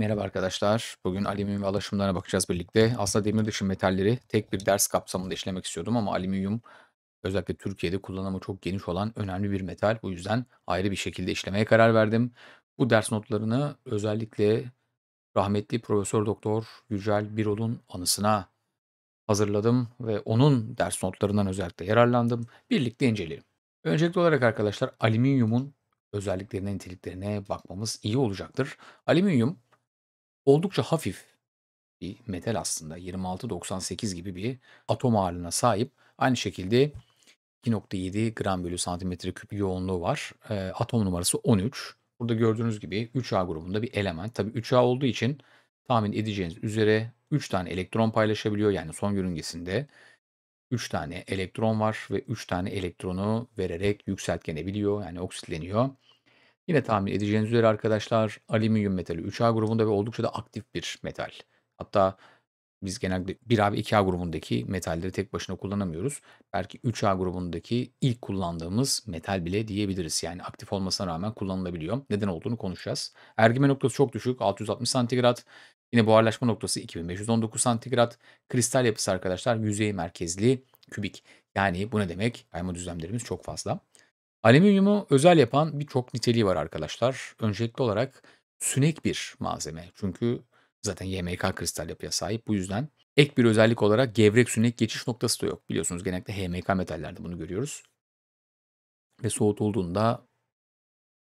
Merhaba arkadaşlar. Bugün alüminyum ve alaşımlarına bakacağız birlikte. Aslında demir dışı metalleri tek bir ders kapsamında işlemek istiyordum ama alüminyum özellikle Türkiye'de kullanımı çok geniş olan önemli bir metal. Bu yüzden ayrı bir şekilde işlemeye karar verdim. Bu ders notlarını özellikle rahmetli Profesör Doktor Yücel Birol'un anısına hazırladım ve onun ders notlarından özellikle yararlandım. Birlikte inceleyelim. Öncelikli olarak arkadaşlar alüminyumun özelliklerine, niteliklerine bakmamız iyi olacaktır. Alüminyum Oldukça hafif bir metal aslında. 26.98 gibi bir atom ağırlığına sahip. Aynı şekilde 2.7 gram bölü santimetre küp yoğunluğu var. E, atom numarası 13. Burada gördüğünüz gibi 3A grubunda bir element. Tabii 3A olduğu için tahmin edeceğiniz üzere 3 tane elektron paylaşabiliyor. Yani son yörüngesinde 3 tane elektron var ve 3 tane elektronu vererek yükseltgenebiliyor. Yani oksitleniyor. Yine tahmin edeceğiniz üzere arkadaşlar alüminyum metali 3A grubunda ve oldukça da aktif bir metal. Hatta biz genelde 1A ve 2A grubundaki metalleri tek başına kullanamıyoruz. Belki 3A grubundaki ilk kullandığımız metal bile diyebiliriz. Yani aktif olmasına rağmen kullanılabiliyor. Neden olduğunu konuşacağız. Ergime noktası çok düşük 660 santigrat. Yine buharlaşma noktası 2519 santigrat. Kristal yapısı arkadaşlar yüzey merkezli kübik. Yani bu ne demek? Kayma düzlemlerimiz çok fazla. Alüminyumu özel yapan birçok niteliği var arkadaşlar. Öncelikli olarak sünek bir malzeme. Çünkü zaten YMK kristal yapıya sahip. Bu yüzden ek bir özellik olarak gevrek sünek geçiş noktası da yok. Biliyorsunuz genellikle HMK metallerde bunu görüyoruz. Ve soğutulduğunda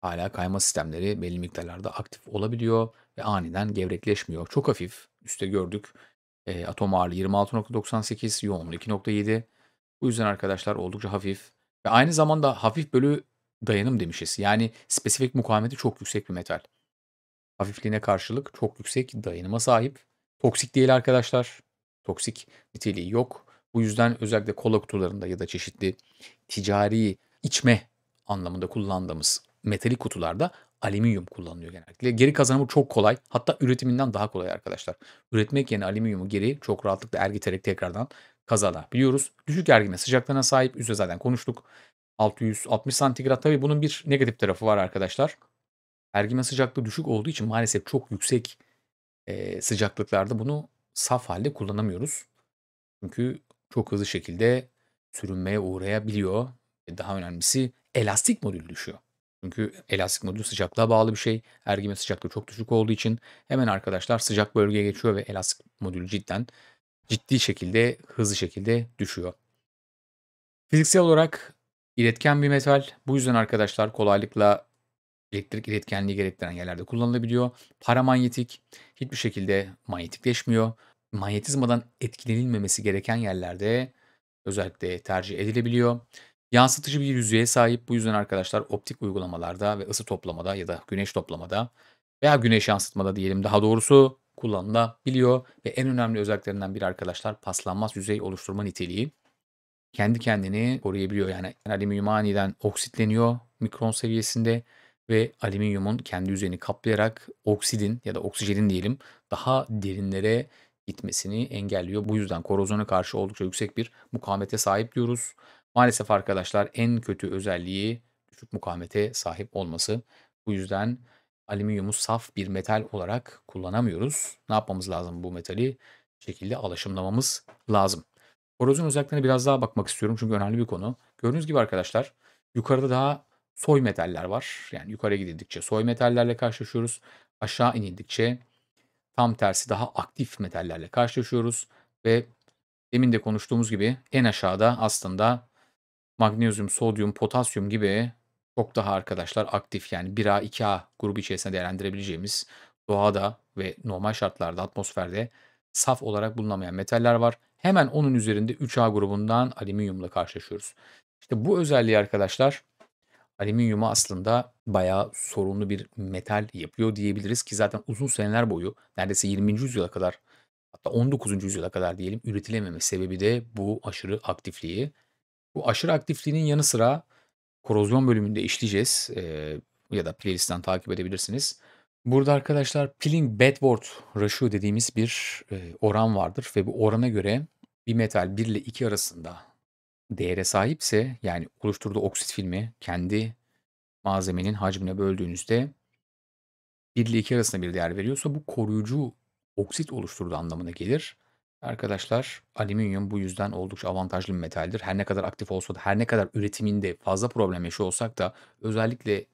hala kayma sistemleri belli miktarlarda aktif olabiliyor ve aniden gevrekleşmiyor. Çok hafif. Üste gördük. E, atom ağırlığı 26.98, yoğunluğu 2.7. Bu yüzden arkadaşlar oldukça hafif ve aynı zamanda hafif bölü dayanım demişiz. Yani spesifik mukavemeti çok yüksek bir metal. Hafifliğine karşılık çok yüksek dayanıma sahip. Toksik değil arkadaşlar. Toksik niteliği yok. Bu yüzden özellikle kola kutularında ya da çeşitli ticari içme anlamında kullandığımız metalik kutularda alüminyum kullanılıyor genellikle. Geri kazanımı çok kolay. Hatta üretiminden daha kolay arkadaşlar. Üretmek yerine alüminyumu geri çok rahatlıkla ergiterek tekrardan kazalar biliyoruz. Düşük gerginme sıcaklığına sahip üze zaten konuştuk. 660 santigrat tabii bunun bir negatif tarafı var arkadaşlar. Ergime sıcaklığı düşük olduğu için maalesef çok yüksek e, sıcaklıklarda bunu saf halde kullanamıyoruz. Çünkü çok hızlı şekilde sürünmeye uğrayabiliyor. Ve daha önemlisi elastik modül düşüyor. Çünkü elastik modül sıcaklığa bağlı bir şey. Ergime sıcaklığı çok düşük olduğu için hemen arkadaşlar sıcak bölgeye geçiyor ve elastik modül cidden ciddi şekilde, hızlı şekilde düşüyor. Fiziksel olarak iletken bir metal. Bu yüzden arkadaşlar kolaylıkla elektrik iletkenliği gerektiren yerlerde kullanılabiliyor. Paramanyetik hiçbir şekilde manyetikleşmiyor. Manyetizmadan etkilenilmemesi gereken yerlerde özellikle tercih edilebiliyor. Yansıtıcı bir yüzeye sahip. Bu yüzden arkadaşlar optik uygulamalarda ve ısı toplamada ya da güneş toplamada veya güneş yansıtmada diyelim daha doğrusu kullanılabiliyor ve en önemli özelliklerinden biri arkadaşlar paslanmaz yüzey oluşturma niteliği. Kendi kendini koruyabiliyor. Yani alüminyum aniden oksitleniyor mikron seviyesinde ve alüminyumun kendi yüzeyini kaplayarak oksidin ya da oksijenin diyelim daha derinlere gitmesini engelliyor. Bu yüzden korozona karşı oldukça yüksek bir mukavemete sahip diyoruz. Maalesef arkadaşlar en kötü özelliği düşük mukavemete sahip olması. Bu yüzden alüminyumu saf bir metal olarak kullanamıyoruz. Ne yapmamız lazım bu metali? Şekilde alaşımlamamız lazım. Korozyon özelliklerine biraz daha bakmak istiyorum çünkü önemli bir konu. Gördüğünüz gibi arkadaşlar yukarıda daha soy metaller var. Yani yukarı gidildikçe soy metallerle karşılaşıyoruz. Aşağı inildikçe tam tersi daha aktif metallerle karşılaşıyoruz. Ve demin de konuştuğumuz gibi en aşağıda aslında magnezyum, sodyum, potasyum gibi çok daha arkadaşlar aktif yani 1A 2A grubu içerisinde değerlendirebileceğimiz doğada ve normal şartlarda atmosferde saf olarak bulunamayan metaller var. Hemen onun üzerinde 3A grubundan alüminyumla karşılaşıyoruz. İşte bu özelliği arkadaşlar alüminyuma aslında bayağı sorunlu bir metal yapıyor diyebiliriz ki zaten uzun seneler boyu neredeyse 20. yüzyıla kadar hatta 19. yüzyıla kadar diyelim üretilememe sebebi de bu aşırı aktifliği. Bu aşırı aktifliğinin yanı sıra korozyon bölümünde işleyeceğiz. E, ya da playlistten takip edebilirsiniz. Burada arkadaşlar peeling bedward ratio dediğimiz bir e, oran vardır ve bu orana göre bir metal 1 ile 2 arasında değere sahipse yani oluşturduğu oksit filmi kendi malzemenin hacmine böldüğünüzde 1 ile 2 arasında bir değer veriyorsa bu koruyucu oksit oluşturduğu anlamına gelir. Arkadaşlar alüminyum bu yüzden oldukça avantajlı bir metaldir. Her ne kadar aktif olsa da her ne kadar üretiminde fazla problem yaşıyor olsak da özellikle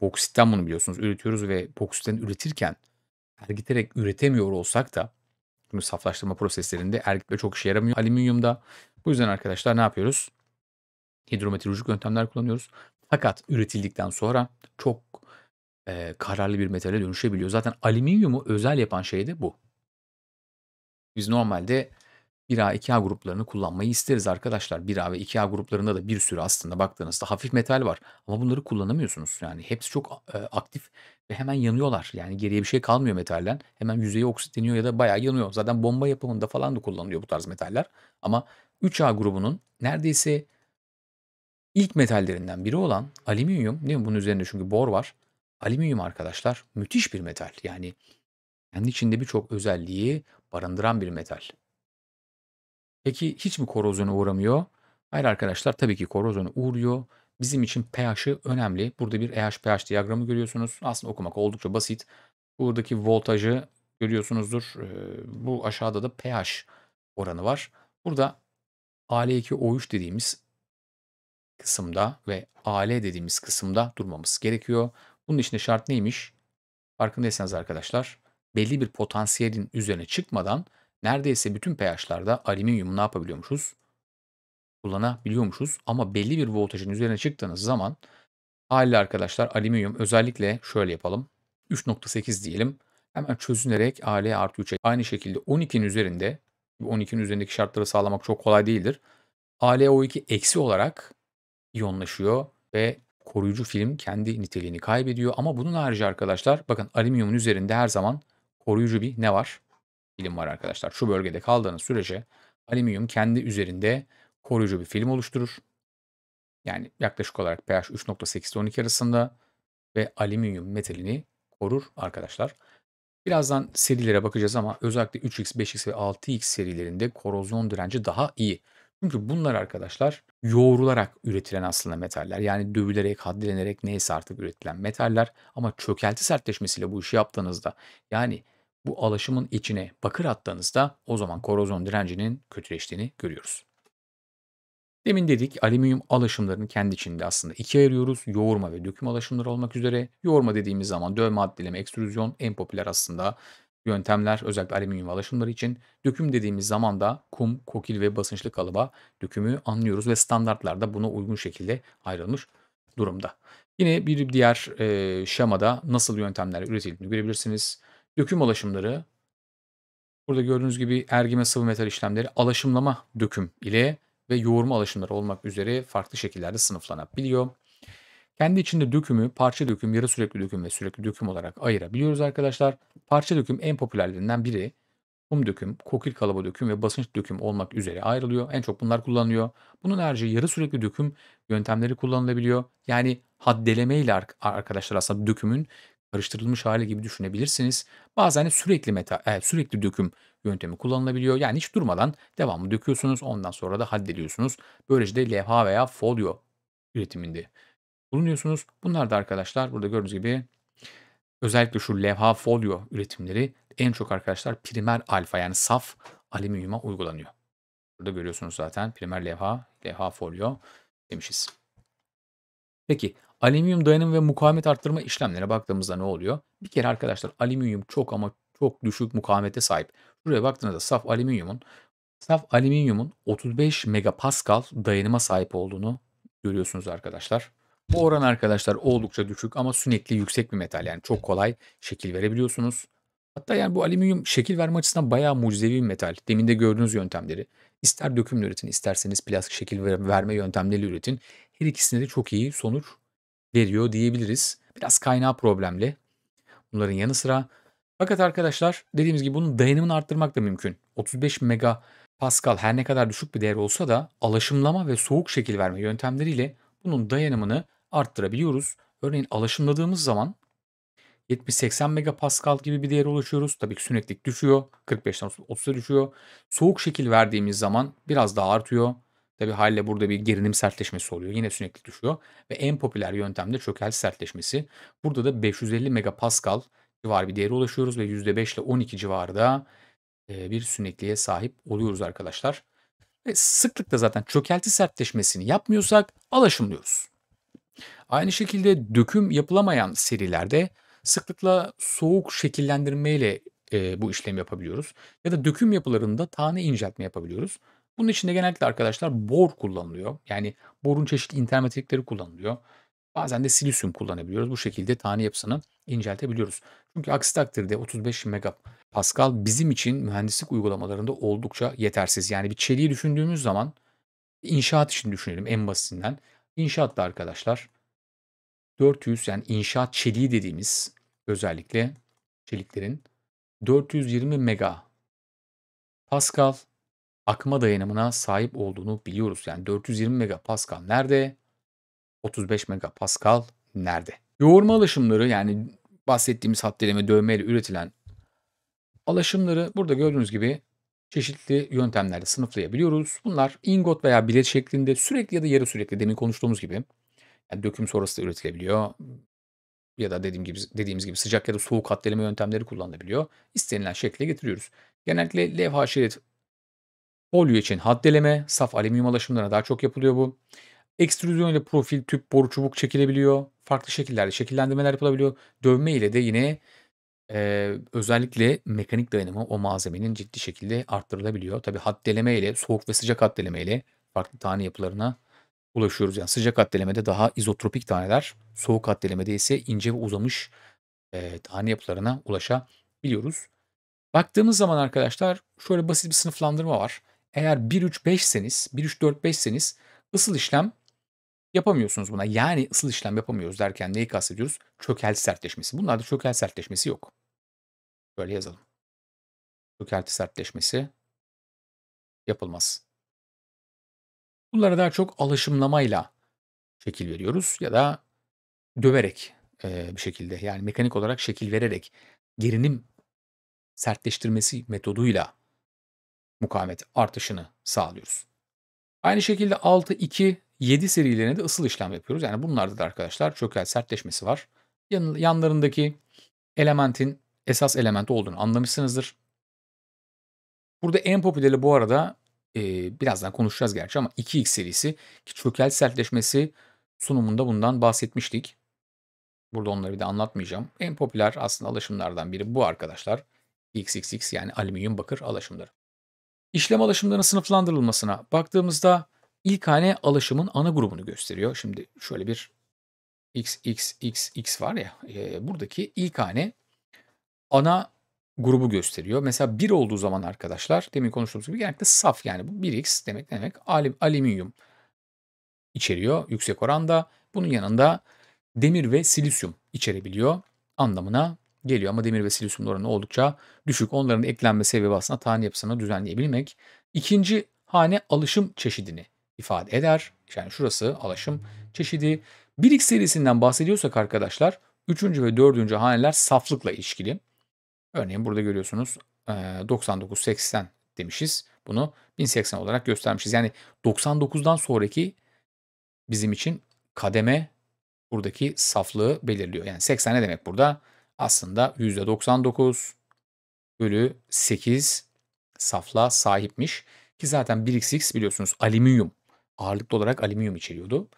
boksitten bunu biliyorsunuz üretiyoruz ve boksitten üretirken ergiterek üretemiyor olsak da çünkü saflaştırma proseslerinde ergitme çok işe yaramıyor alüminyumda. Bu yüzden arkadaşlar ne yapıyoruz? Hidrometeorolojik yöntemler kullanıyoruz. Fakat üretildikten sonra çok e, kararlı bir metale dönüşebiliyor. Zaten alüminyumu özel yapan şey de bu. Biz normalde 1A 2A gruplarını kullanmayı isteriz arkadaşlar. 1A ve 2A gruplarında da bir sürü aslında baktığınızda hafif metal var. Ama bunları kullanamıyorsunuz. Yani hepsi çok e, aktif ve hemen yanıyorlar. Yani geriye bir şey kalmıyor metalden. Hemen yüzeyi oksitleniyor ya da bayağı yanıyor. Zaten bomba yapımında falan da kullanılıyor bu tarz metaller. Ama 3A grubunun neredeyse ilk metallerinden biri olan alüminyum değil mi? Bunun üzerinde çünkü bor var. Alüminyum arkadaşlar müthiş bir metal. Yani kendi içinde birçok özelliği barındıran bir metal. Peki hiç mi korozyona uğramıyor? Hayır arkadaşlar tabii ki korozyona uğruyor. Bizim için pH'ı önemli. Burada bir ph ph diyagramı görüyorsunuz. Aslında okumak oldukça basit. Buradaki voltajı görüyorsunuzdur. Ee, bu aşağıda da pH oranı var. Burada Al2O3 dediğimiz kısımda ve Al dediğimiz kısımda durmamız gerekiyor. Bunun için de şart neymiş? Farkındaysanız arkadaşlar belli bir potansiyelin üzerine çıkmadan neredeyse bütün pH'larda alüminyumu ne yapabiliyormuşuz? Kullanabiliyormuşuz ama belli bir voltajın üzerine çıktığınız zaman haliyle arkadaşlar alüminyum özellikle şöyle yapalım. 3.8 diyelim. Hemen çözünerek AL artı 3'e aynı şekilde 12'nin üzerinde 12'nin üzerindeki şartları sağlamak çok kolay değildir. AlO2 eksi olarak iyonlaşıyor ve koruyucu film kendi niteliğini kaybediyor. Ama bunun harici arkadaşlar bakın alüminyumun üzerinde her zaman koruyucu bir ne var? Film var arkadaşlar. Şu bölgede kaldığınız sürece alüminyum kendi üzerinde koruyucu bir film oluşturur. Yani yaklaşık olarak pH 3.8 ile 12 arasında ve alüminyum metalini korur arkadaşlar. Birazdan serilere bakacağız ama özellikle 3X, 5X ve 6X serilerinde korozyon direnci daha iyi. Çünkü bunlar arkadaşlar yoğrularak üretilen aslında metaller. Yani dövülerek, haddilenerek neyse artık üretilen metaller. Ama çökelti sertleşmesiyle bu işi yaptığınızda yani bu alaşımın içine bakır attığınızda o zaman korozyon direncinin kötüleştiğini görüyoruz. Demin dedik alüminyum alaşımlarını kendi içinde aslında ikiye ayırıyoruz. Yoğurma ve döküm alaşımları olmak üzere. Yoğurma dediğimiz zaman dövme, addeleme, ekstrüzyon en popüler aslında yöntemler özellikle alüminyum alaşımları için. Döküm dediğimiz zaman da kum, kokil ve basınçlı kalıba dökümü anlıyoruz ve standartlarda buna uygun şekilde ayrılmış durumda. Yine bir diğer e, şemada nasıl yöntemler üretildiğini görebilirsiniz. Döküm alaşımları, burada gördüğünüz gibi ergime sıvı metal işlemleri alaşımlama döküm ile ve yoğurma alaşımları olmak üzere farklı şekillerde sınıflanabiliyor. Kendi içinde dökümü parça döküm, yarı sürekli döküm ve sürekli döküm olarak ayırabiliyoruz arkadaşlar. Parça döküm en popülerlerinden biri. Kum döküm, kokil kalıba döküm ve basınç döküm olmak üzere ayrılıyor. En çok bunlar kullanılıyor. Bunun harici yarı sürekli döküm yöntemleri kullanılabiliyor. Yani haddeleme ile arkadaşlar aslında dökümün karıştırılmış hali gibi düşünebilirsiniz. Bazen de sürekli meta, e, sürekli döküm yöntemi kullanılabiliyor. Yani hiç durmadan devamlı döküyorsunuz. Ondan sonra da haddediyorsunuz. Böylece de levha veya folyo üretiminde bulunuyorsunuz. Bunlar da arkadaşlar burada gördüğünüz gibi özellikle şu levha folyo üretimleri en çok arkadaşlar primer alfa yani saf alüminyuma uygulanıyor. Burada görüyorsunuz zaten primer levha, levha folyo demişiz. Peki alüminyum dayanım ve mukavemet arttırma işlemlerine baktığımızda ne oluyor? Bir kere arkadaşlar alüminyum çok ama çok düşük mukavemete sahip. Şuraya baktığınızda saf alüminyumun saf alüminyumun 35 megapascal dayanıma sahip olduğunu görüyorsunuz arkadaşlar. Bu oran arkadaşlar oldukça düşük ama sürekli yüksek bir metal yani çok kolay şekil verebiliyorsunuz. Hatta yani bu alüminyum şekil verme açısından bayağı mucizevi bir metal. Demin de gördüğünüz yöntemleri. ister dökümle üretin, isterseniz plastik şekil verme yöntemleri üretin. Her ikisine de çok iyi sonuç veriyor diyebiliriz. Biraz kaynağı problemli. Bunların yanı sıra. Fakat arkadaşlar dediğimiz gibi bunun dayanımını arttırmak da mümkün. 35 mega Pascal her ne kadar düşük bir değer olsa da alaşımlama ve soğuk şekil verme yöntemleriyle bunun dayanımını arttırabiliyoruz. Örneğin alaşımladığımız zaman 70-80 megapascal gibi bir değere ulaşıyoruz. Tabii ki süreklilik düşüyor. 45'ten 30'a düşüyor. Soğuk şekil verdiğimiz zaman biraz daha artıyor. Tabi Hall'le burada bir gerilim sertleşmesi oluyor. Yine sürekli düşüyor. Ve en popüler yöntem de çökel sertleşmesi. Burada da 550 megapascal civar bir değere ulaşıyoruz ve %5 ile 12 civarda e, bir sünekliğe sahip oluyoruz arkadaşlar. Ve sıklıkla zaten çökelti sertleşmesini yapmıyorsak alaşımlıyoruz. Aynı şekilde döküm yapılamayan serilerde sıklıkla soğuk şekillendirme ile e, bu işlemi yapabiliyoruz. Ya da döküm yapılarında tane inceltme yapabiliyoruz. Bunun içinde genellikle arkadaşlar bor kullanılıyor. Yani borun çeşitli intermetrikleri kullanılıyor. Bazen de silisyum kullanabiliyoruz. Bu şekilde tane yapısını inceltebiliyoruz. Çünkü aksi takdirde 35 megapascal bizim için mühendislik uygulamalarında oldukça yetersiz. Yani bir çeliği düşündüğümüz zaman inşaat için düşünelim en basitinden. İnşaatta arkadaşlar 400 yani inşaat çeliği dediğimiz özellikle çeliklerin 420 mega Pascal akma dayanımına sahip olduğunu biliyoruz. Yani 420 megapascal nerede? 35 megapascal nerede? Yoğurma alaşımları yani bahsettiğimiz hat dilimi dövmeyle üretilen alaşımları burada gördüğünüz gibi çeşitli yöntemlerle sınıflayabiliyoruz. Bunlar ingot veya bilet şeklinde sürekli ya da yarı sürekli demin konuştuğumuz gibi yani döküm sonrası da üretilebiliyor. Ya da dediğim gibi dediğimiz gibi sıcak ya da soğuk hat yöntemleri kullanılabiliyor. İstenilen şekle getiriyoruz. Genellikle levha şerit Folyo için haddeleme, saf alüminyum alaşımlarına daha çok yapılıyor bu. Ekstrüzyon ile profil, tüp, boru, çubuk çekilebiliyor. Farklı şekillerde şekillendirmeler yapılabiliyor. Dövme ile de yine e, özellikle mekanik dayanımı o malzemenin ciddi şekilde arttırılabiliyor. Tabi haddeleme ile soğuk ve sıcak haddeleme ile farklı tane yapılarına ulaşıyoruz. Yani sıcak haddelemede daha izotropik taneler, soğuk haddelemede ise ince ve uzamış e, tane yapılarına ulaşabiliyoruz. Baktığımız zaman arkadaşlar şöyle basit bir sınıflandırma var eğer 1-3-5 seniz, 1-3-4-5 seniz ısıl işlem yapamıyorsunuz buna. Yani ısıl işlem yapamıyoruz derken neyi kastediyoruz? Çökelti sertleşmesi. Bunlarda çökelti sertleşmesi yok. Böyle yazalım. Çökelti sertleşmesi yapılmaz. Bunlara daha çok alışımlamayla şekil veriyoruz ya da döverek e, bir şekilde yani mekanik olarak şekil vererek gerinim sertleştirmesi metoduyla mukavemet artışını sağlıyoruz. Aynı şekilde 6, 2, 7 serilerine de ısıl işlem yapıyoruz. Yani bunlarda da arkadaşlar çökel sertleşmesi var. Yan, yanlarındaki elementin esas element olduğunu anlamışsınızdır. Burada en popüleri bu arada e, birazdan konuşacağız gerçi ama 2X serisi ki çökel sertleşmesi sunumunda bundan bahsetmiştik. Burada onları bir de anlatmayacağım. En popüler aslında alaşımlardan biri bu arkadaşlar. XXX yani alüminyum bakır alaşımları. İşlem alışımlarının sınıflandırılmasına baktığımızda ilk hane alışımın ana grubunu gösteriyor. Şimdi şöyle bir x, x, x, x var ya e, buradaki ilk hane ana grubu gösteriyor. Mesela 1 olduğu zaman arkadaşlar demin konuştuğumuz gibi genellikle saf yani bu 1x demek ne demek? Alim, alüminyum içeriyor yüksek oranda. Bunun yanında demir ve silisyum içerebiliyor anlamına geliyor ama demir ve silisyum oranı oldukça düşük. Onların eklenme sebebi aslında tane yapısını düzenleyebilmek. İkinci hane alışım çeşidini ifade eder. Yani şurası alışım çeşidi. Birik serisinden bahsediyorsak arkadaşlar 3. ve 4. haneler saflıkla ilişkili. Örneğin burada görüyorsunuz 99-80 e, demişiz. Bunu 1080 olarak göstermişiz. Yani 99'dan sonraki bizim için kademe buradaki saflığı belirliyor. Yani 80 ne demek burada? aslında %99 bölü 8 safla sahipmiş. Ki zaten 1xx biliyorsunuz alüminyum ağırlıklı olarak alüminyum içeriyordu.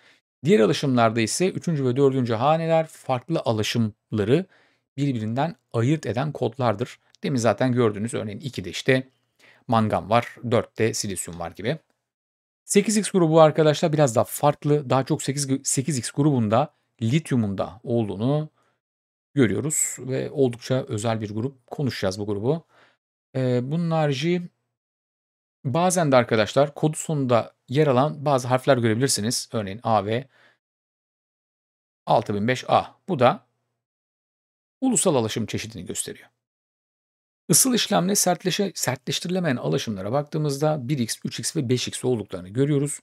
Diğer alışımlarda ise 3. ve 4. haneler farklı alışımları birbirinden ayırt eden kodlardır. Demin zaten gördüğünüz örneğin 2'de işte mangan var, 4'te silisyum var gibi. 8x grubu arkadaşlar biraz daha farklı. Daha çok 8, 8x grubunda lityumunda olduğunu görüyoruz ve oldukça özel bir grup. Konuşacağız bu grubu. E, bunun harici bazen de arkadaşlar kodu sonunda yer alan bazı harfler görebilirsiniz. Örneğin A ve 6005A. Bu da ulusal alaşım çeşidini gösteriyor. Isıl işlemle sertleşe, sertleştirilemeyen alaşımlara baktığımızda 1x, 3x ve 5x olduklarını görüyoruz.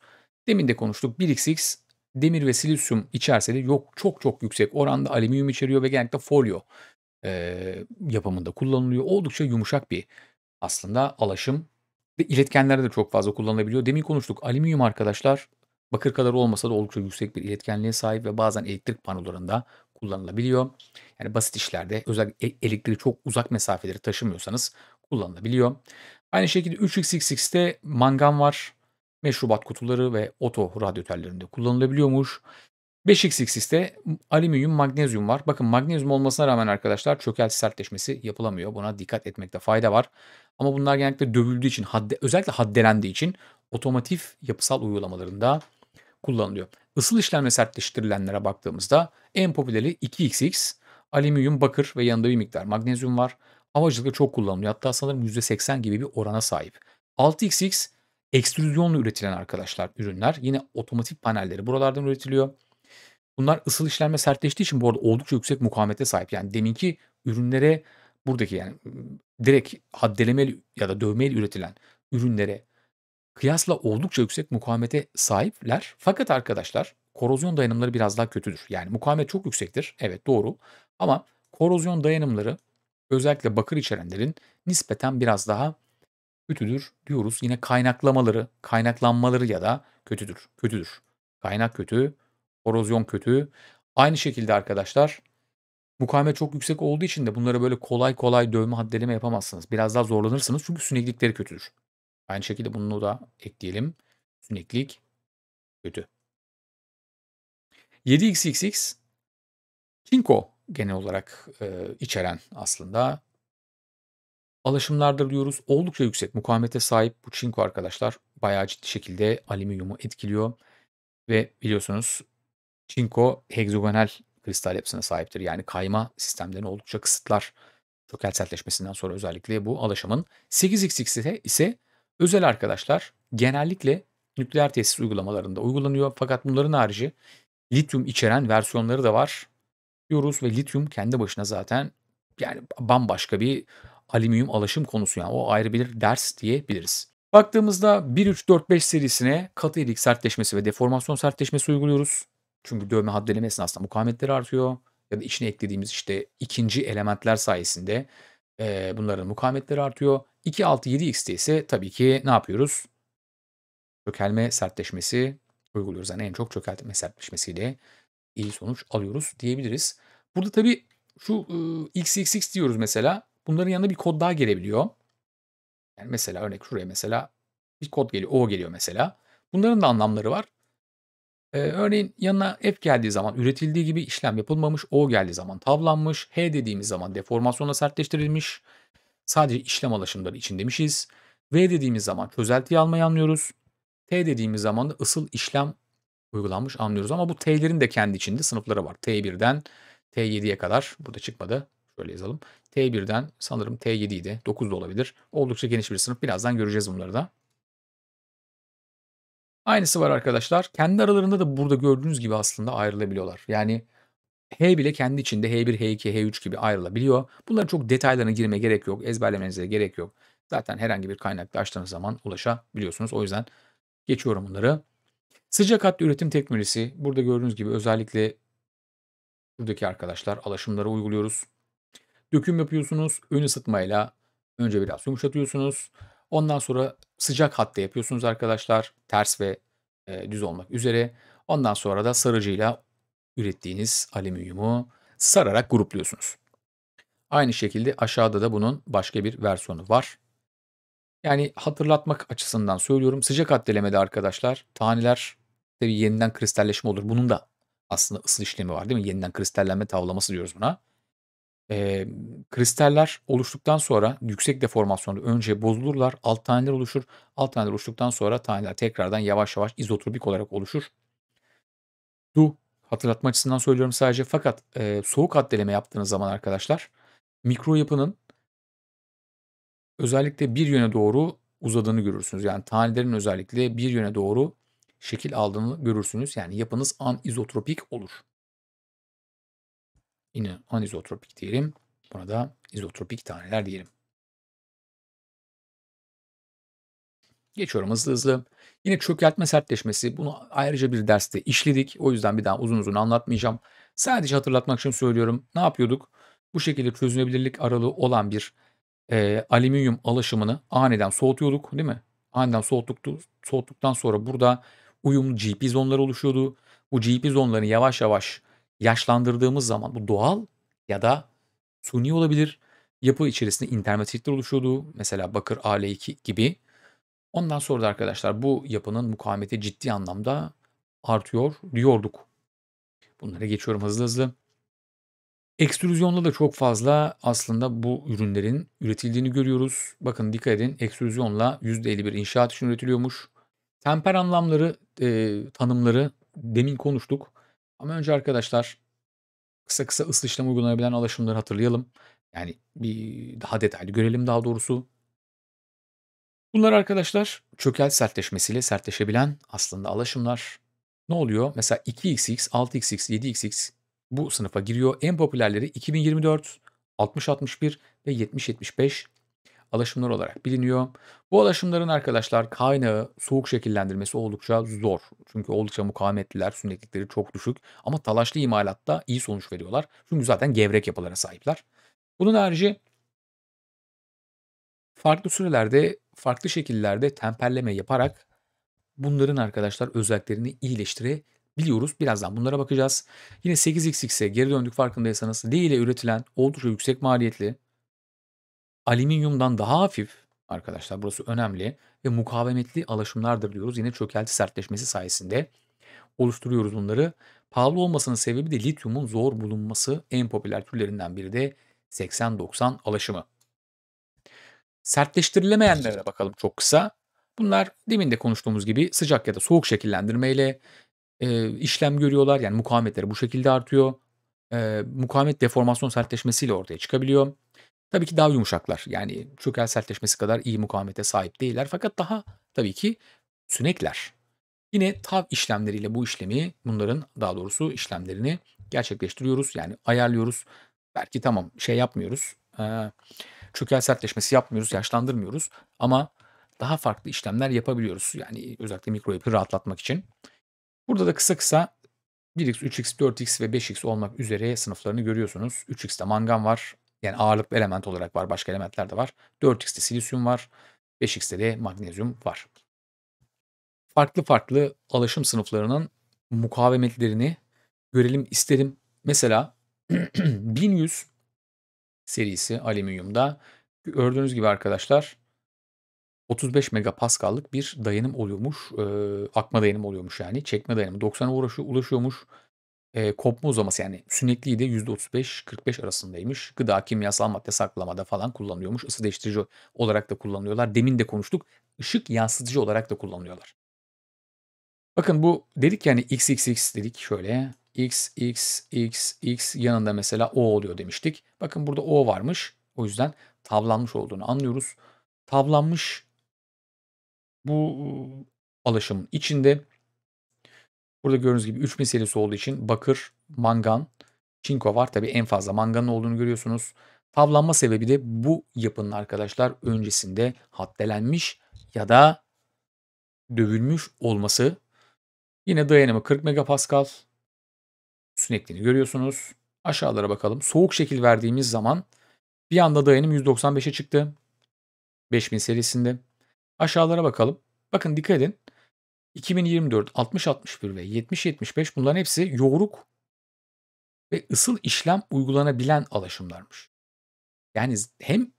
Demin de konuştuk 1xx demir ve silisyum içerse de yok çok çok yüksek oranda alüminyum içeriyor ve genellikle folyo e, yapımında kullanılıyor. Oldukça yumuşak bir aslında alaşım ve iletkenlerde de çok fazla kullanılabiliyor. Demin konuştuk alüminyum arkadaşlar bakır kadar olmasa da oldukça yüksek bir iletkenliğe sahip ve bazen elektrik panolarında kullanılabiliyor. Yani basit işlerde özellikle elektriği çok uzak mesafeleri taşımıyorsanız kullanılabiliyor. Aynı şekilde 3xxx'te mangan var meşrubat kutuları ve oto radyo kullanılabiliyormuş. 5xx ise alüminyum magnezyum var. Bakın magnezyum olmasına rağmen arkadaşlar çökel sertleşmesi yapılamıyor. Buna dikkat etmekte fayda var. Ama bunlar genellikle dövüldüğü için, hadde, özellikle haddelendiği için otomotiv yapısal uygulamalarında kullanılıyor. Isıl işlemle sertleştirilenlere baktığımızda en popüleri 2xx, alüminyum, bakır ve yanında bir miktar magnezyum var. Havacılıkta çok kullanılıyor. Hatta sanırım %80 gibi bir orana sahip. 6xx Ekstrüzyonla üretilen arkadaşlar ürünler yine otomotiv panelleri buralardan üretiliyor. Bunlar ısıl işlenme sertleştiği için bu arada oldukça yüksek mukavemete sahip. Yani deminki ürünlere buradaki yani direkt haddelemeli ya da dövmeyle üretilen ürünlere kıyasla oldukça yüksek mukavemete sahipler. Fakat arkadaşlar korozyon dayanımları biraz daha kötüdür. Yani mukavemet çok yüksektir. Evet doğru. Ama korozyon dayanımları özellikle bakır içerenlerin nispeten biraz daha kötüdür diyoruz. Yine kaynaklamaları, kaynaklanmaları ya da kötüdür. Kötüdür. Kaynak kötü, korozyon kötü. Aynı şekilde arkadaşlar mukavemet çok yüksek olduğu için de bunları böyle kolay kolay dövme haddeleme yapamazsınız. Biraz daha zorlanırsınız çünkü süneklikleri kötüdür. Aynı şekilde bunu da ekleyelim. Süneklik kötü. 7xxx Kinko genel olarak e, içeren aslında alaşımlardır diyoruz. Oldukça yüksek mukavemete sahip bu çinko arkadaşlar bayağı ciddi şekilde alüminyumu etkiliyor. Ve biliyorsunuz çinko hegzogonal kristal yapısına sahiptir. Yani kayma sistemlerini oldukça kısıtlar. Çökel sertleşmesinden sonra özellikle bu alaşımın 8xx'i ise özel arkadaşlar genellikle nükleer tesis uygulamalarında uygulanıyor. Fakat bunların harici lityum içeren versiyonları da var diyoruz ve lityum kendi başına zaten yani bambaşka bir alüminyum alaşım konusu yani o ayrı bir ders diyebiliriz. Baktığımızda 1-3-4-5 serisine katı ilik sertleşmesi ve deformasyon sertleşmesi uyguluyoruz. Çünkü dövme haddeleme aslında mukavemetleri artıyor. Ya da içine eklediğimiz işte ikinci elementler sayesinde e, bunların mukavemetleri artıyor. 2-6-7x'te ise tabii ki ne yapıyoruz? Çökelme sertleşmesi uyguluyoruz. Yani en çok çökeltme sertleşmesiyle iyi sonuç alıyoruz diyebiliriz. Burada tabii şu e, xxx diyoruz mesela. Bunların yanında bir kod daha gelebiliyor. Yani mesela örnek şuraya mesela bir kod geliyor. O geliyor mesela. Bunların da anlamları var. Ee, örneğin yanına F geldiği zaman üretildiği gibi işlem yapılmamış. O geldiği zaman tavlanmış. H dediğimiz zaman deformasyonla sertleştirilmiş. Sadece işlem alaşımları için demişiz. V dediğimiz zaman çözeltiyi almayı anlıyoruz. T dediğimiz zaman da ısıl işlem uygulanmış anlıyoruz. Ama bu T'lerin de kendi içinde sınıfları var. T1'den T7'ye kadar. Burada çıkmadı. Şöyle yazalım. T1'den sanırım T7 idi. 9 da olabilir. Oldukça geniş bir sınıf. Birazdan göreceğiz bunları da. Aynısı var arkadaşlar. Kendi aralarında da burada gördüğünüz gibi aslında ayrılabiliyorlar. Yani H bile kendi içinde H1, H2, H3 gibi ayrılabiliyor. Bunların çok detaylarına girmeye gerek yok. Ezberlemenize gerek yok. Zaten herhangi bir kaynakta açtığınız zaman ulaşabiliyorsunuz. O yüzden geçiyorum bunları. Sıcak hatlı üretim teknolojisi. Burada gördüğünüz gibi özellikle buradaki arkadaşlar alaşımları uyguluyoruz döküm yapıyorsunuz. Ön ısıtmayla önce biraz yumuşatıyorsunuz. Ondan sonra sıcak hatta yapıyorsunuz arkadaşlar. Ters ve e, düz olmak üzere. Ondan sonra da sarıcıyla ürettiğiniz alüminyumu sararak grupluyorsunuz. Aynı şekilde aşağıda da bunun başka bir versiyonu var. Yani hatırlatmak açısından söylüyorum. Sıcak addelemede arkadaşlar taneler tabii yeniden kristalleşme olur. Bunun da aslında ısı işlemi var değil mi? Yeniden kristallenme tavlaması diyoruz buna. E, kristaller oluştuktan sonra yüksek deformasyonda önce bozulurlar. Alt taneler oluşur. Alt taneler oluştuktan sonra taneler tekrardan yavaş yavaş izotropik olarak oluşur. Du hatırlatma açısından söylüyorum sadece. Fakat e, soğuk haddeleme yaptığınız zaman arkadaşlar mikro yapının özellikle bir yöne doğru uzadığını görürsünüz. Yani tanelerin özellikle bir yöne doğru şekil aldığını görürsünüz. Yani yapınız anizotropik olur. Yine anizotropik diyelim. Buna da izotropik taneler diyelim. Geçiyorum hızlı hızlı. Yine çökeltme sertleşmesi. Bunu ayrıca bir derste işledik. O yüzden bir daha uzun uzun anlatmayacağım. Sadece hatırlatmak için söylüyorum. Ne yapıyorduk? Bu şekilde çözünebilirlik aralığı olan bir e, alüminyum alaşımını aniden soğutuyorduk değil mi? Aniden soğuttuktu, soğuttuktan sonra burada uyumlu GP zonları oluşuyordu. Bu GP zonlarını yavaş yavaş yaşlandırdığımız zaman bu doğal ya da suni olabilir. Yapı içerisinde intermatitler oluşuyordu. Mesela bakır AL2 gibi. Ondan sonra da arkadaşlar bu yapının mukavemeti ciddi anlamda artıyor diyorduk. Bunlara geçiyorum hızlı hızlı. Ekstrüzyonda da çok fazla aslında bu ürünlerin üretildiğini görüyoruz. Bakın dikkat edin ekstrüzyonla %51 inşaat için üretiliyormuş. Temper anlamları, e, tanımları demin konuştuk. Ama önce arkadaşlar kısa kısa ısı işlem uygulanabilen alaşımları hatırlayalım. Yani bir daha detaylı görelim daha doğrusu. Bunlar arkadaşlar çökel sertleşmesiyle sertleşebilen aslında alaşımlar. Ne oluyor? Mesela 2xx, 6xx, 7xx bu sınıfa giriyor. En popülerleri 2024, 6061 ve 7075 alaşımlar olarak biliniyor. Bu alaşımların arkadaşlar kaynağı soğuk şekillendirmesi oldukça zor. Çünkü oldukça mukavemetliler, sünnetlikleri çok düşük ama talaşlı imalatta iyi sonuç veriyorlar. Çünkü zaten gevrek yapılara sahipler. Bunun harici farklı sürelerde, farklı şekillerde temperleme yaparak bunların arkadaşlar özelliklerini iyileştirebiliyoruz. Birazdan bunlara bakacağız. Yine 8xx'e geri döndük farkındaysanız. Li ile üretilen oldukça yüksek maliyetli Alüminyumdan daha hafif arkadaşlar burası önemli ve mukavemetli alaşımlardır diyoruz. Yine çökelti sertleşmesi sayesinde oluşturuyoruz bunları. Pahalı olmasının sebebi de lityumun zor bulunması en popüler türlerinden biri de 80-90 alaşımı. Sertleştirilemeyenlere bakalım çok kısa. Bunlar demin de konuştuğumuz gibi sıcak ya da soğuk şekillendirmeyle e, işlem görüyorlar. Yani mukavemetleri bu şekilde artıyor. E, mukavemet deformasyon sertleşmesiyle ortaya çıkabiliyor. Tabii ki daha yumuşaklar. Yani çökel sertleşmesi kadar iyi mukavemete sahip değiller. Fakat daha tabii ki sünekler. Yine tav işlemleriyle bu işlemi bunların daha doğrusu işlemlerini gerçekleştiriyoruz. Yani ayarlıyoruz. Belki tamam şey yapmıyoruz. Ee, çökel sertleşmesi yapmıyoruz, yaşlandırmıyoruz. Ama daha farklı işlemler yapabiliyoruz. Yani özellikle mikro yapı rahatlatmak için. Burada da kısa kısa 1x, 3x, 4x ve 5x olmak üzere sınıflarını görüyorsunuz. 3x'te mangan var. Yani ağırlıklı element olarak var. Başka elementler de var. 4x'te silisyum var. 5x'te de magnezyum var. Farklı farklı alaşım sınıflarının mukavemetlerini görelim isterim. Mesela 1100 serisi alüminyumda gördüğünüz gibi arkadaşlar 35 megapaskallık bir dayanım oluyormuş. E, akma dayanım oluyormuş yani. Çekme dayanımı 90'a ulaşıyormuş e, kopma uzaması yani sünekliği de %35-45 arasındaymış. Gıda, kimyasal madde saklamada falan kullanıyormuş. Isı değiştirici olarak da kullanıyorlar. Demin de konuştuk. Işık yansıtıcı olarak da kullanıyorlar. Bakın bu dedik yani XXX dedik şöyle. XXXX yanında mesela O oluyor demiştik. Bakın burada O varmış. O yüzden tavlanmış olduğunu anlıyoruz. Tavlanmış bu ıı, alaşımın içinde Burada gördüğünüz gibi 3000 meselesi olduğu için bakır, mangan, çinko var. Tabii en fazla manganın olduğunu görüyorsunuz. Tavlanma sebebi de bu yapının arkadaşlar öncesinde haddelenmiş ya da dövülmüş olması. Yine dayanımı 40 megapascal. sünekliğini görüyorsunuz. Aşağılara bakalım. Soğuk şekil verdiğimiz zaman bir anda dayanım 195'e çıktı. 5000 serisinde. Aşağılara bakalım. Bakın dikkat edin. 2024, 60 ve 70-75 bunların hepsi yoğruk ve ısıl işlem uygulanabilen alaşımlarmış. Yani hem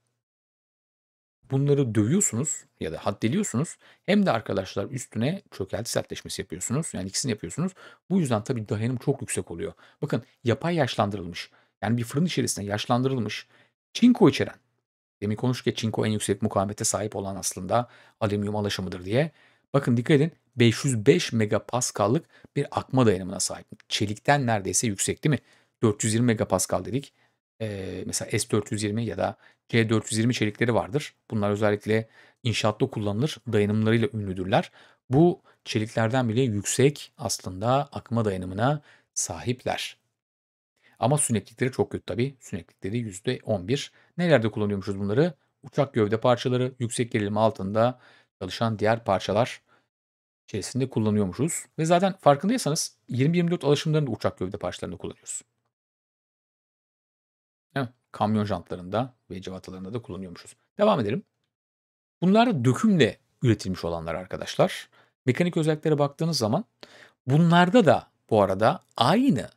bunları dövüyorsunuz ya da haddeliyorsunuz hem de arkadaşlar üstüne çökelti sertleşmesi yapıyorsunuz. Yani ikisini yapıyorsunuz. Bu yüzden tabii dayanım çok yüksek oluyor. Bakın yapay yaşlandırılmış yani bir fırın içerisinde yaşlandırılmış çinko içeren. Demin konuştuk ya çinko en yüksek mukavemete sahip olan aslında alüminyum alaşımıdır diye. Bakın dikkat edin 505 megapaskallık bir akma dayanımına sahip. Çelikten neredeyse yüksek değil mi? 420 megapaskal dedik. Ee, mesela S420 ya da C420 çelikleri vardır. Bunlar özellikle inşaatta kullanılır. Dayanımlarıyla ünlüdürler. Bu çeliklerden bile yüksek aslında akma dayanımına sahipler. Ama süneklikleri çok kötü tabii. Süneklikleri %11. Nelerde kullanıyormuşuz bunları? Uçak gövde parçaları, yüksek gerilim altında çalışan diğer parçalar içerisinde kullanıyormuşuz. Ve zaten farkındaysanız 20-24 alışımlarında uçak gövde parçalarını kullanıyoruz. kamyon jantlarında ve cevatalarında da kullanıyormuşuz. Devam edelim. Bunlar dökümle üretilmiş olanlar arkadaşlar. Mekanik özelliklere baktığınız zaman bunlarda da bu arada aynı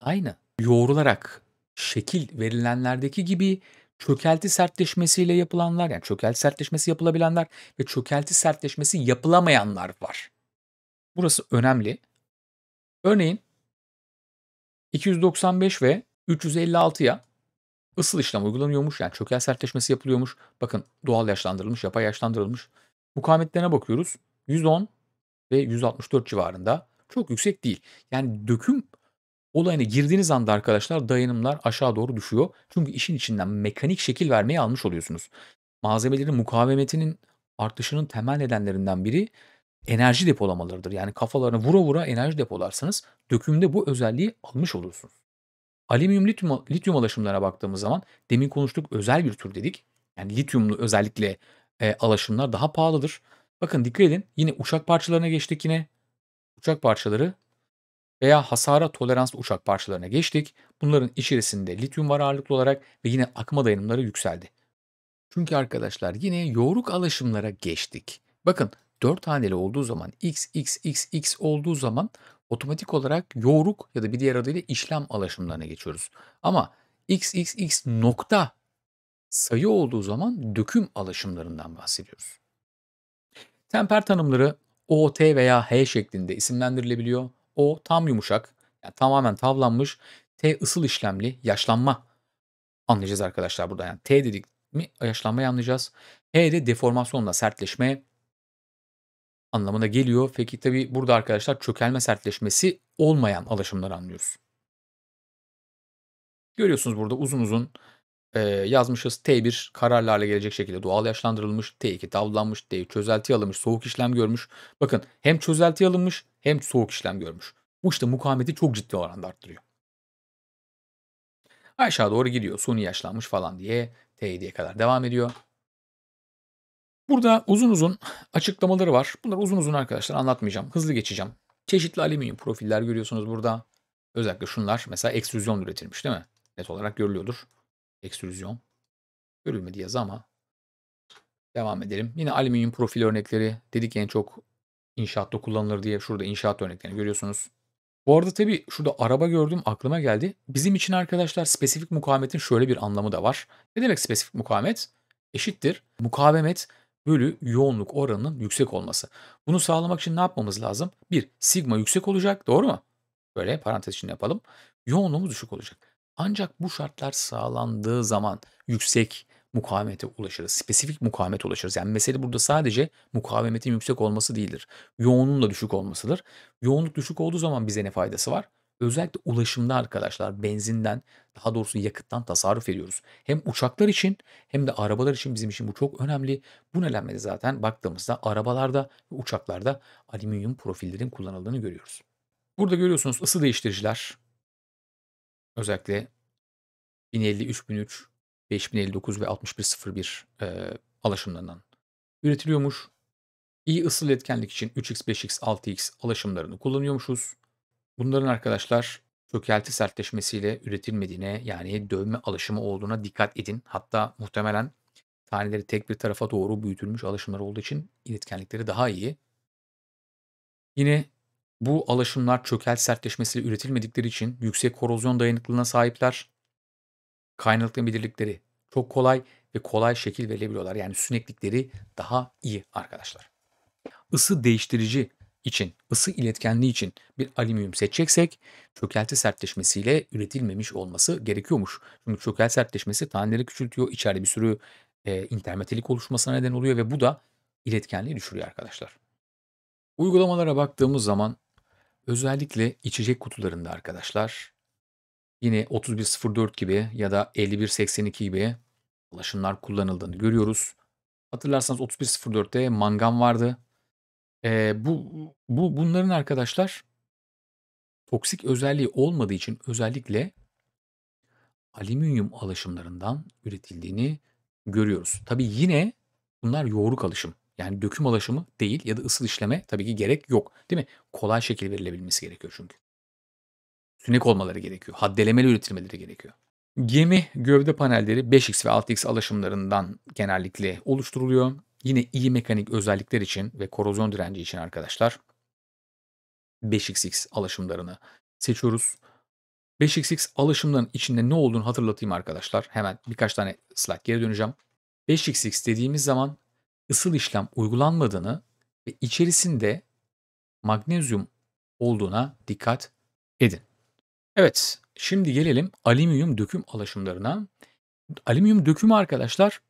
aynı yoğrularak şekil verilenlerdeki gibi çökelti sertleşmesiyle yapılanlar yani çökelti sertleşmesi yapılabilenler ve çökelti sertleşmesi yapılamayanlar var. Burası önemli. Örneğin 295 ve 356'ya ısıl işlem uygulanıyormuş. Yani çökel sertleşmesi yapılıyormuş. Bakın doğal yaşlandırılmış, yapay yaşlandırılmış. Mukavemetlerine bakıyoruz. 110 ve 164 civarında. Çok yüksek değil. Yani döküm olayına girdiğiniz anda arkadaşlar dayanımlar aşağı doğru düşüyor. Çünkü işin içinden mekanik şekil vermeye almış oluyorsunuz. Malzemelerin mukavemetinin artışının temel nedenlerinden biri enerji depolamalarıdır. Yani kafalarını vura vura enerji depolarsanız dökümde bu özelliği almış olursunuz. Alüminyum lityum, lityum alaşımlara baktığımız zaman demin konuştuk özel bir tür dedik. Yani lityumlu özellikle e, alaşımlar daha pahalıdır. Bakın dikkat edin yine uçak parçalarına geçtik yine. Uçak parçaları veya hasara tolerans uçak parçalarına geçtik. Bunların içerisinde lityum var ağırlıklı olarak ve yine akma dayanımları yükseldi. Çünkü arkadaşlar yine yoğruk alaşımlara geçtik. Bakın 4 haneli olduğu zaman x x x x olduğu zaman otomatik olarak yoğruk ya da bir diğer adıyla işlem alaşımlarına geçiyoruz. Ama x x x nokta sayı olduğu zaman döküm alaşımlarından bahsediyoruz. Temper tanımları O, T veya H şeklinde isimlendirilebiliyor. O tam yumuşak, yani tamamen tavlanmış. T ısıl işlemli, yaşlanma anlayacağız arkadaşlar burada. Yani T dedik mi yaşlanmayı anlayacağız. H de deformasyonla sertleşme, anlamına geliyor. Peki tabi burada arkadaşlar çökelme sertleşmesi olmayan alaşımları anlıyoruz. Görüyorsunuz burada uzun uzun e, yazmışız. T1 kararlarla gelecek şekilde doğal yaşlandırılmış. T2 tavlanmış. T3 çözeltiye alınmış. Soğuk işlem görmüş. Bakın hem çözeltiye alınmış hem soğuk işlem görmüş. Bu işte mukavemeti çok ciddi oranda arttırıyor. Aşağı doğru gidiyor. Suni yaşlanmış falan diye T7'ye kadar devam ediyor. Burada uzun uzun açıklamaları var. Bunları uzun uzun arkadaşlar anlatmayacağım. Hızlı geçeceğim. Çeşitli alüminyum profiller görüyorsunuz burada. Özellikle şunlar mesela ekstrüzyon üretilmiş değil mi? Net olarak görülüyordur. Ekstrüzyon. Görülmedi yazı ama devam edelim. Yine alüminyum profil örnekleri dedik en çok inşaatta kullanılır diye şurada inşaat örneklerini görüyorsunuz. Bu arada tabii şurada araba gördüm aklıma geldi. Bizim için arkadaşlar spesifik mukavemetin şöyle bir anlamı da var. Ne demek spesifik mukavemet? Eşittir. Mukavemet bölü yoğunluk oranının yüksek olması. Bunu sağlamak için ne yapmamız lazım? 1. Sigma yüksek olacak doğru mu? Böyle parantez içinde yapalım. Yoğunluğumuz düşük olacak. Ancak bu şartlar sağlandığı zaman yüksek mukavemete ulaşırız. Spesifik mukavemete ulaşırız. Yani mesele burada sadece mukavemetin yüksek olması değildir. Yoğunluğun da düşük olmasıdır. Yoğunluk düşük olduğu zaman bize ne faydası var? Özellikle ulaşımda arkadaşlar benzinden daha doğrusu yakıttan tasarruf ediyoruz. Hem uçaklar için hem de arabalar için bizim için bu çok önemli. Bu nedenle de zaten baktığımızda arabalarda ve uçaklarda alüminyum profillerin kullanıldığını görüyoruz. Burada görüyorsunuz ısı değiştiriciler. Özellikle 1050, 3003, 5059 ve 6101 e, alaşımlarından üretiliyormuş. İyi ısı iletkenlik için 3x, 5x, 6x alaşımlarını kullanıyormuşuz. Bunların arkadaşlar çökelti sertleşmesiyle üretilmediğine yani dövme alışımı olduğuna dikkat edin. Hatta muhtemelen taneleri tek bir tarafa doğru büyütülmüş alışımlar olduğu için iletkenlikleri daha iyi. Yine bu alaşımlar çökel sertleşmesiyle üretilmedikleri için yüksek korozyon dayanıklılığına sahipler. Kaynaklı Kaynaklanabilirlikleri çok kolay ve kolay şekil verebiliyorlar. Yani süneklikleri daha iyi arkadaşlar. Isı değiştirici için, ısı iletkenliği için bir alüminyum seçeceksek çökelti sertleşmesiyle üretilmemiş olması gerekiyormuş. Çünkü çökelti sertleşmesi taneleri küçültüyor, içeride bir sürü e, intermetelik oluşmasına neden oluyor ve bu da iletkenliği düşürüyor arkadaşlar. Uygulamalara baktığımız zaman özellikle içecek kutularında arkadaşlar yine 3104 gibi ya da 5182 gibi ulaşımlar kullanıldığını görüyoruz. Hatırlarsanız 3104'te mangan vardı. Eee, bu bu bunların arkadaşlar toksik özelliği olmadığı için özellikle alüminyum alaşımlarından üretildiğini görüyoruz. Tabi yine bunlar yoğruk alaşım. Yani döküm alaşımı değil ya da ısıl işleme tabii ki gerek yok. Değil mi? Kolay şekil verilebilmesi gerekiyor çünkü. sünek olmaları gerekiyor. Haddelemeli üretilmeleri gerekiyor. Gemi gövde panelleri 5x ve 6x alaşımlarından genellikle oluşturuluyor. Yine iyi mekanik özellikler için ve korozyon direnci için arkadaşlar 5XX alaşımlarını seçiyoruz. 5XX alaşımların içinde ne olduğunu hatırlatayım arkadaşlar. Hemen birkaç tane slide geri döneceğim. 5XX dediğimiz zaman ısıl işlem uygulanmadığını ve içerisinde magnezyum olduğuna dikkat edin. Evet, şimdi gelelim alüminyum döküm alaşımlarına. Alüminyum dökümü arkadaşlar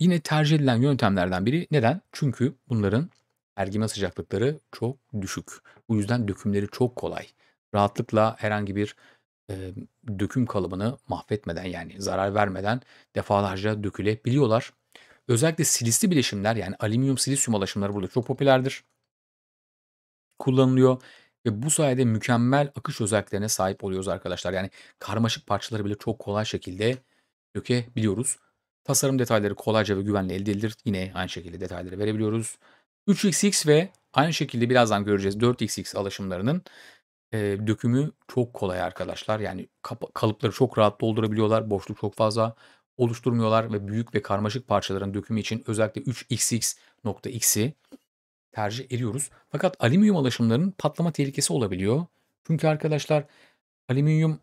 Yine tercih edilen yöntemlerden biri. Neden? Çünkü bunların ergime sıcaklıkları çok düşük. Bu yüzden dökümleri çok kolay. Rahatlıkla herhangi bir e, döküm kalıbını mahvetmeden yani zarar vermeden defalarca dökülebiliyorlar. Özellikle silisli bileşimler yani alüminyum silisyum alaşımları burada çok popülerdir. Kullanılıyor ve bu sayede mükemmel akış özelliklerine sahip oluyoruz arkadaşlar. Yani karmaşık parçaları bile çok kolay şekilde dökebiliyoruz. Tasarım detayları kolayca ve güvenle elde edilir. Yine aynı şekilde detayları verebiliyoruz. 3xx ve aynı şekilde birazdan göreceğiz 4xx alaşımlarının e, dökümü çok kolay arkadaşlar. Yani kalıpları çok rahat doldurabiliyorlar. Boşluk çok fazla oluşturmuyorlar ve büyük ve karmaşık parçaların dökümü için özellikle 3xx.x'i tercih ediyoruz. Fakat alüminyum alaşımlarının patlama tehlikesi olabiliyor. Çünkü arkadaşlar alüminyum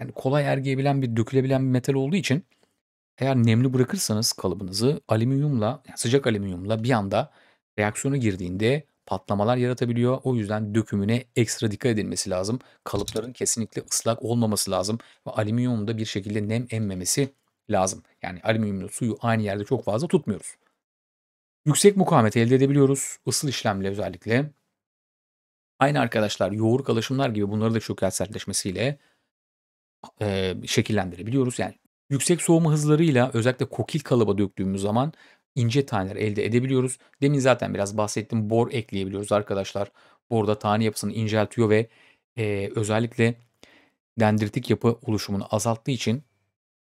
yani kolay ergeyebilen bir dökülebilen bir metal olduğu için eğer nemli bırakırsanız kalıbınızı alüminyumla, yani sıcak alüminyumla bir anda reaksiyona girdiğinde patlamalar yaratabiliyor. O yüzden dökümüne ekstra dikkat edilmesi lazım. Kalıpların kesinlikle ıslak olmaması lazım ve alüminyumun da bir şekilde nem emmemesi lazım. Yani alüminyumlu suyu aynı yerde çok fazla tutmuyoruz. Yüksek mukavemet elde edebiliyoruz ısıl işlemle özellikle. Aynı arkadaşlar yoğurt alışımlar gibi bunları da çok sertleşmesiyle e, şekillendirebiliyoruz. Yani Yüksek soğuma hızlarıyla özellikle kokil kalıba döktüğümüz zaman ince taneler elde edebiliyoruz. Demin zaten biraz bahsettim. Bor ekleyebiliyoruz arkadaşlar. Bor da tane yapısını inceltiyor ve e, özellikle dendritik yapı oluşumunu azalttığı için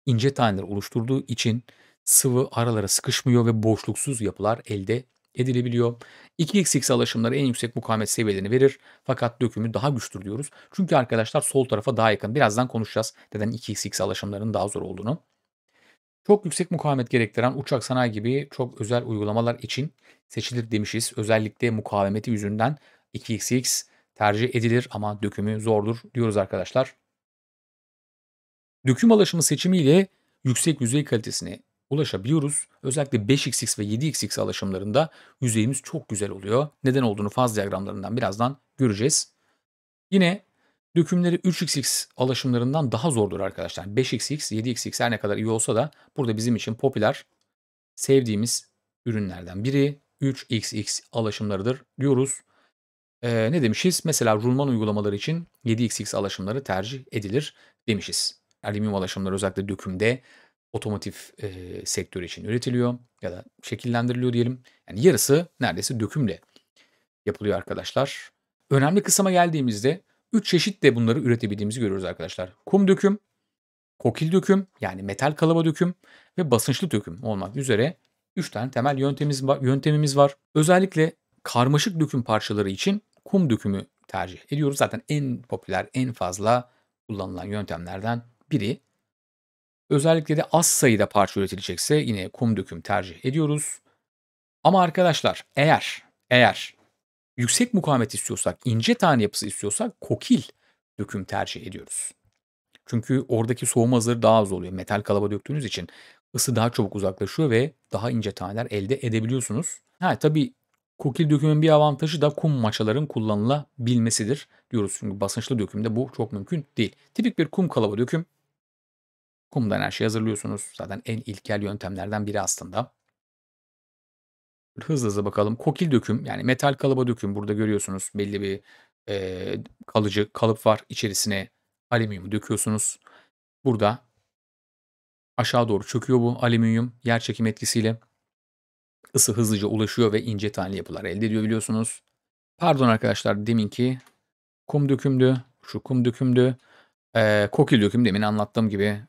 ince taneler oluşturduğu için sıvı aralara sıkışmıyor ve boşluksuz yapılar elde edilebiliyor. 2xx alaşımları en yüksek mukavemet seviyelerini verir fakat dökümü daha güçtür diyoruz. Çünkü arkadaşlar sol tarafa daha yakın. Birazdan konuşacağız neden 2xx alaşımlarının daha zor olduğunu. Çok yüksek mukavemet gerektiren uçak sanayi gibi çok özel uygulamalar için seçilir demişiz. Özellikle mukavemeti yüzünden 2xx tercih edilir ama dökümü zordur diyoruz arkadaşlar. Döküm alaşımı seçimiyle yüksek yüzey kalitesini ulaşabiliyoruz. Özellikle 5xx ve 7xx alaşımlarında yüzeyimiz çok güzel oluyor. Neden olduğunu faz diyagramlarından birazdan göreceğiz. Yine dökümleri 3xx alaşımlarından daha zordur arkadaşlar. 5xx, 7xx her ne kadar iyi olsa da burada bizim için popüler sevdiğimiz ürünlerden biri 3xx alaşımlarıdır diyoruz. Ee, ne demişiz? Mesela rulman uygulamaları için 7xx alaşımları tercih edilir demişiz. Alüminyum alaşımları özellikle dökümde otomotiv e, sektörü için üretiliyor ya da şekillendiriliyor diyelim. Yani yarısı neredeyse dökümle yapılıyor arkadaşlar. Önemli kısma geldiğimizde 3 çeşit de bunları üretebildiğimizi görüyoruz arkadaşlar. Kum döküm, kokil döküm yani metal kalıba döküm ve basınçlı döküm olmak üzere 3 tane temel yöntemimiz var. Yöntemimiz var. Özellikle karmaşık döküm parçaları için kum dökümü tercih ediyoruz. Zaten en popüler, en fazla kullanılan yöntemlerden biri. Özellikle de az sayıda parça üretilecekse yine kum döküm tercih ediyoruz. Ama arkadaşlar eğer eğer yüksek mukavemet istiyorsak, ince tane yapısı istiyorsak kokil döküm tercih ediyoruz. Çünkü oradaki soğuma hazırı daha az oluyor. Metal kalaba döktüğünüz için ısı daha çabuk uzaklaşıyor ve daha ince taneler elde edebiliyorsunuz. Ha tabii kokil dökümün bir avantajı da kum maçaların kullanılabilmesidir diyoruz. Çünkü basınçlı dökümde bu çok mümkün değil. Tipik bir kum kalaba döküm Kumdan her şeyi hazırlıyorsunuz. Zaten en ilkel yöntemlerden biri aslında. Hızlı hızlı bakalım. Kokil döküm yani metal kalıba döküm. Burada görüyorsunuz belli bir e, kalıcı kalıp var. İçerisine alüminyumu döküyorsunuz. Burada aşağı doğru çöküyor bu alüminyum yer çekim etkisiyle. Isı hızlıca ulaşıyor ve ince taneli yapılar elde ediyor biliyorsunuz. Pardon arkadaşlar deminki kum dökümdü. Şu kum dökümdü. Ee, kokil döküm demin anlattığım gibi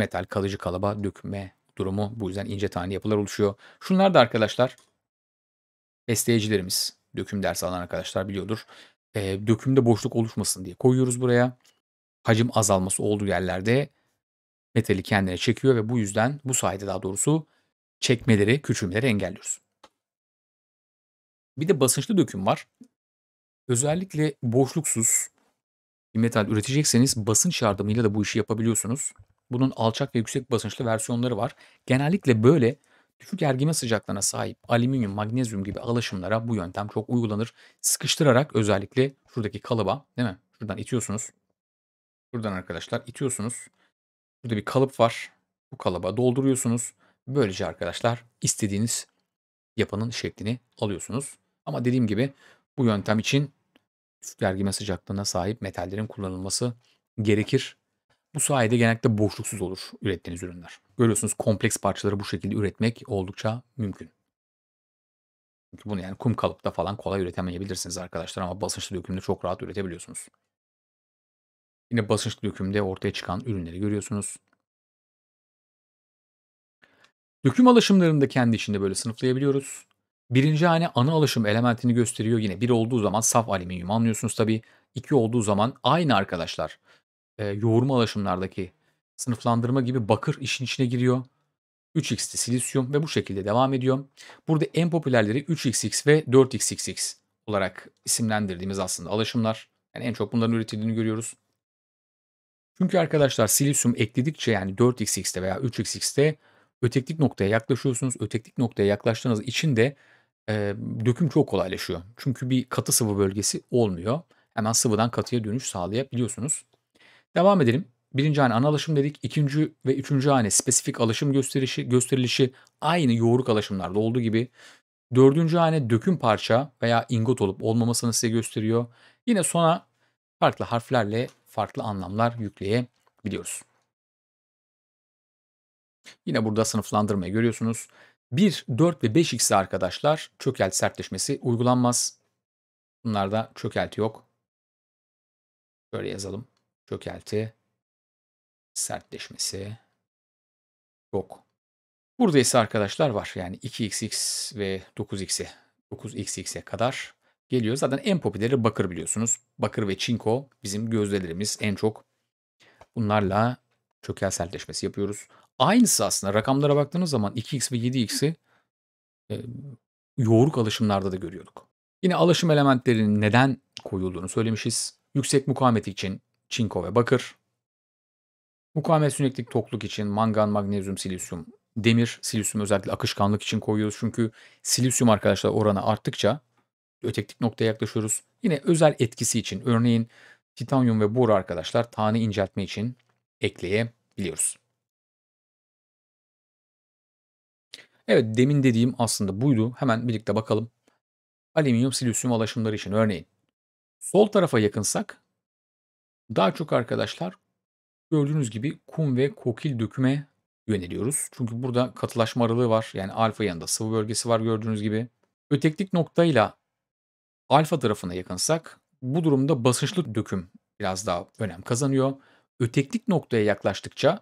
metal kalıcı kalıba dökme durumu. Bu yüzden ince tane yapılar oluşuyor. Şunlar da arkadaşlar besleyicilerimiz. Döküm dersi alan arkadaşlar biliyordur. E, dökümde boşluk oluşmasın diye koyuyoruz buraya. Hacim azalması olduğu yerlerde metali kendine çekiyor ve bu yüzden bu sayede daha doğrusu çekmeleri, küçülmeleri engelliyoruz. Bir de basınçlı döküm var. Özellikle boşluksuz bir metal üretecekseniz basınç yardımıyla da bu işi yapabiliyorsunuz. Bunun alçak ve yüksek basınçlı versiyonları var. Genellikle böyle düşük ergime sıcaklığına sahip alüminyum, magnezyum gibi alaşımlara bu yöntem çok uygulanır. Sıkıştırarak özellikle şuradaki kalıba değil mi? Şuradan itiyorsunuz. Şuradan arkadaşlar itiyorsunuz. Burada bir kalıp var. Bu kalıba dolduruyorsunuz. Böylece arkadaşlar istediğiniz yapının şeklini alıyorsunuz. Ama dediğim gibi bu yöntem için düşük ergime sıcaklığına sahip metallerin kullanılması gerekir. Bu sayede genellikle boşluksuz olur ürettiğiniz ürünler. Görüyorsunuz kompleks parçaları bu şekilde üretmek oldukça mümkün. Çünkü bunu yani kum kalıpta falan kolay üretemeyebilirsiniz arkadaşlar ama basınçlı dökümde çok rahat üretebiliyorsunuz. Yine basınçlı dökümde ortaya çıkan ürünleri görüyorsunuz. Döküm alışımlarını da kendi içinde böyle sınıflayabiliyoruz. Birinci hane ana alışım elementini gösteriyor. Yine bir olduğu zaman saf alüminyum anlıyorsunuz tabii. İki olduğu zaman aynı arkadaşlar e, yoğurma alaşımlardaki sınıflandırma gibi bakır işin içine giriyor. 3 xte silisyum ve bu şekilde devam ediyor. Burada en popülerleri 3xx ve 4xxx olarak isimlendirdiğimiz aslında alaşımlar. Yani en çok bunların üretildiğini görüyoruz. Çünkü arkadaşlar silisyum ekledikçe yani 4xx'te veya 3xx'te öteklik noktaya yaklaşıyorsunuz. Öteklik noktaya yaklaştığınız için de e, döküm çok kolaylaşıyor. Çünkü bir katı sıvı bölgesi olmuyor. Hemen sıvıdan katıya dönüş sağlayabiliyorsunuz. Devam edelim. Birinci hane ana alaşım dedik. İkinci ve üçüncü hane spesifik alışım gösterişi, gösterilişi aynı yoğuruk alaşımlarda olduğu gibi. Dördüncü hane döküm parça veya ingot olup olmamasını size gösteriyor. Yine sona farklı harflerle farklı anlamlar yükleyebiliyoruz. Yine burada sınıflandırmayı görüyorsunuz. 1, 4 ve 5 x'i arkadaşlar çökelt sertleşmesi uygulanmaz. Bunlarda çökelt yok. Böyle yazalım çökelti, sertleşmesi yok. Burada ise arkadaşlar var. Yani 2xx ve 9x'e 9xx'e kadar geliyor. Zaten en popüleri bakır biliyorsunuz. Bakır ve çinko bizim gözdelerimiz en çok. Bunlarla çökel sertleşmesi yapıyoruz. Aynısı aslında rakamlara baktığınız zaman 2x ve 7x'i e, yoğuruk alışımlarda da görüyorduk. Yine alışım elementlerinin neden koyulduğunu söylemişiz. Yüksek mukavemet için çinko ve bakır. Mukavemet süreklilik tokluk için mangan, magnezyum, silisyum, demir, silisyum özellikle akışkanlık için koyuyoruz. Çünkü silisyum arkadaşlar oranı arttıkça ötektik noktaya yaklaşıyoruz. Yine özel etkisi için örneğin titanyum ve bor arkadaşlar tane inceltme için ekleyebiliyoruz. Evet demin dediğim aslında buydu. Hemen birlikte bakalım. Alüminyum silisyum alaşımları için örneğin. Sol tarafa yakınsak daha çok arkadaşlar gördüğünüz gibi kum ve kokil döküme yöneliyoruz. Çünkü burada katılaşma aralığı var. Yani alfa yanında sıvı bölgesi var gördüğünüz gibi. Öteklik noktayla alfa tarafına yakınsak bu durumda basınçlı döküm biraz daha önem kazanıyor. Öteklik noktaya yaklaştıkça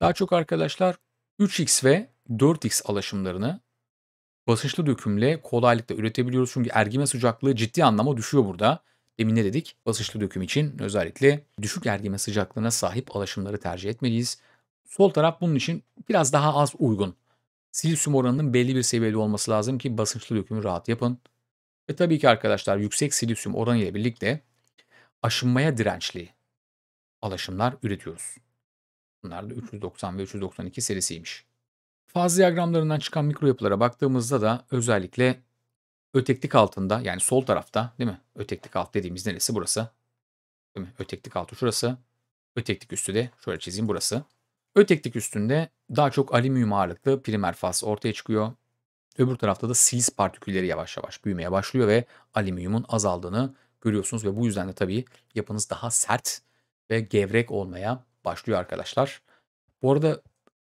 daha çok arkadaşlar 3x ve 4x alaşımlarını basınçlı dökümle kolaylıkla üretebiliyoruz. Çünkü ergime sıcaklığı ciddi anlamda düşüyor burada. Demin ne dedik? Basınçlı döküm için özellikle düşük ergime sıcaklığına sahip alaşımları tercih etmeliyiz. Sol taraf bunun için biraz daha az uygun. Silisyum oranının belli bir seviyede olması lazım ki basınçlı dökümü rahat yapın. Ve tabii ki arkadaşlar yüksek silisyum oranı ile birlikte aşınmaya dirençli alaşımlar üretiyoruz. Bunlar da 390 ve 392 serisiymiş. Faz diyagramlarından çıkan mikro yapılara baktığımızda da özellikle öteklik altında yani sol tarafta değil mi? Öteklik alt dediğimiz neresi burası? Değil mi? Öteklik altı şurası. Öteklik üstü de şöyle çizeyim burası. Öteklik üstünde daha çok alüminyum ağırlıklı primer faz ortaya çıkıyor. Öbür tarafta da silis partikülleri yavaş yavaş büyümeye başlıyor ve alüminyumun azaldığını görüyorsunuz ve bu yüzden de tabii yapınız daha sert ve gevrek olmaya başlıyor arkadaşlar. Bu arada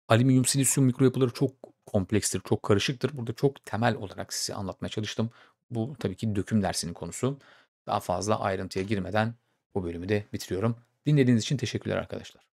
alüminyum silisyum yapıları çok komplekstir, çok karışıktır. Burada çok temel olarak size anlatmaya çalıştım. Bu tabii ki döküm dersinin konusu. Daha fazla ayrıntıya girmeden bu bölümü de bitiriyorum. Dinlediğiniz için teşekkürler arkadaşlar.